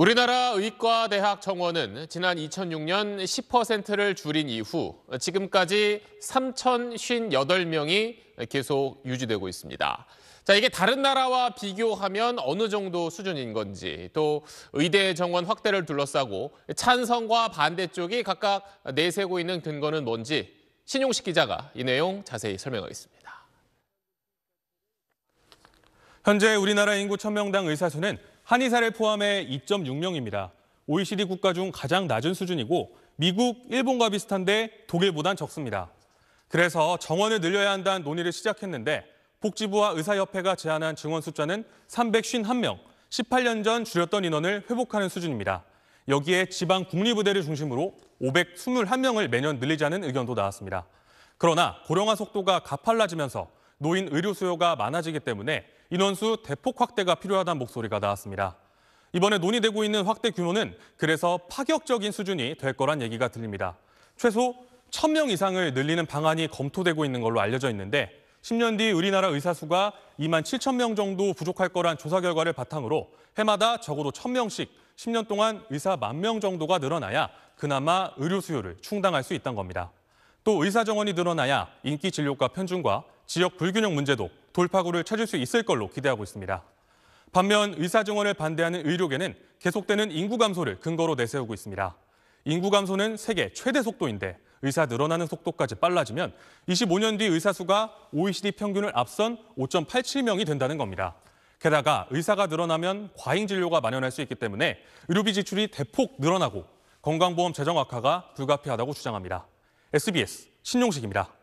우리나라 의과대학 정원은 지난 2006년 10%를 줄인 이후 지금까지 3,058명이 계속 유지되고 있습니다. 자, 이게 다른 나라와 비교하면 어느 정도 수준인 건지 또 의대 정원 확대를 둘러싸고 찬성과 반대 쪽이 각각 내세고 있는 근거는 뭔지 신용식 기자가 이 내용 자세히 설명하겠습니다. 현재 우리나라 인구 1,000명당 의사수는 한의사를 포함해 2.6명입니다. OECD 국가 중 가장 낮은 수준이고 미국, 일본과 비슷한데 독일보단 적습니다. 그래서 정원을 늘려야 한다는 논의를 시작했는데 복지부와 의사협회가 제안한 증원 숫자는 351명, 18년 전 줄였던 인원을 회복하는 수준입니다. 여기에 지방 국립부대를 중심으로 521명을 매년 늘리자는 의견도 나왔습니다. 그러나 고령화 속도가 가팔라지면서 노인 의료 수요가 많아지기 때문에 인원수 대폭 확대가 필요하다는 목소리가 나왔습니다. 이번에 논의되고 있는 확대 규모는 그래서 파격적인 수준이 될 거란 얘기가 들립니다. 최소 1,000명 이상을 늘리는 방안이 검토되고 있는 걸로 알려져 있는데 10년 뒤 우리나라 의사 수가 2만 7천 명 정도 부족할 거란 조사 결과를 바탕으로 해마다 적어도 1,000명씩 10년 동안 의사 만 명 정도가 늘어나야 그나마 의료 수요를 충당할 수 있다는 겁니다. 또 의사 정원이 늘어나야 인기 진료과 편중과 지역 불균형 문제도 돌파구를 찾을 수 있을 걸로 기대하고 있습니다. 반면 의사 증원을 반대하는 의료계는 계속되는 인구 감소를 근거로 내세우고 있습니다. 인구 감소는 세계 최대 속도인데 의사 늘어나는 속도까지 빨라지면 25년 뒤 의사 수가 OECD 평균을 앞선 5.87명이 된다는 겁니다. 게다가 의사가 늘어나면 과잉 진료가 만연할 수 있기 때문에 의료비 지출이 대폭 늘어나고 건강보험 재정 악화가 불가피하다고 주장합니다. SBS 신용식입니다.